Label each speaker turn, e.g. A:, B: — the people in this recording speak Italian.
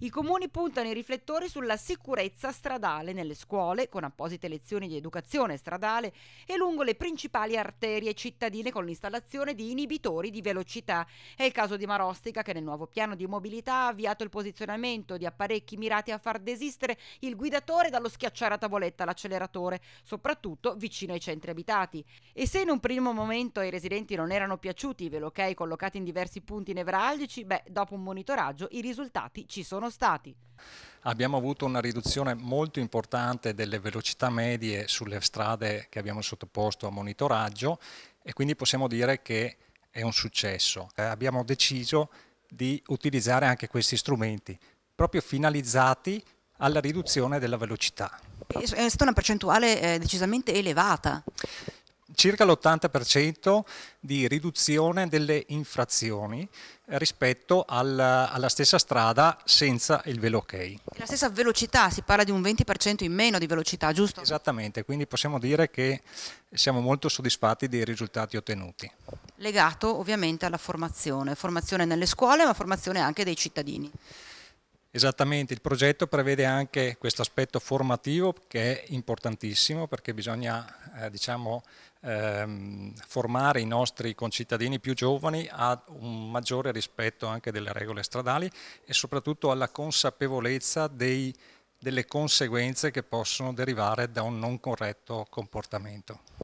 A: I comuni puntano i riflettori sulla sicurezza stradale nelle scuole, con apposite lezioni di educazione stradale e lungo le principali arterie cittadine con l'installazione di inibitori di velocità. È il caso di Marostica che nel nuovo piano di mobilità ha avviato il posizionamento di apparecchi mirati a far desistere il guidatore dallo schiacciare a tavoletta l'acceleratore, soprattutto vicino ai centri abitati. E se in un primo momento ai residenti non erano piaciuti i velocay collocati in diversi punti nevralgici, beh, dopo un monitoraggio i risultati ci sono sono stati?
B: Abbiamo avuto una riduzione molto importante delle velocità medie sulle strade che abbiamo sottoposto a monitoraggio e quindi possiamo dire che è un successo. Eh, abbiamo deciso di utilizzare anche questi strumenti, proprio finalizzati alla riduzione della velocità. È stata una percentuale
C: eh, decisamente elevata
B: circa l'80% di riduzione delle infrazioni eh, rispetto al, alla stessa strada senza il velo ok. La stessa velocità, si parla di un 20% in meno di velocità, giusto? Esattamente, quindi possiamo dire che siamo molto soddisfatti dei risultati ottenuti.
A: Legato ovviamente alla formazione, formazione nelle scuole ma formazione anche dei cittadini.
B: Esattamente, il progetto prevede anche questo aspetto formativo che è importantissimo perché bisogna eh, diciamo, ehm, formare i nostri concittadini più giovani a un maggiore rispetto anche delle regole stradali e soprattutto alla consapevolezza dei, delle conseguenze che possono derivare da un non corretto comportamento.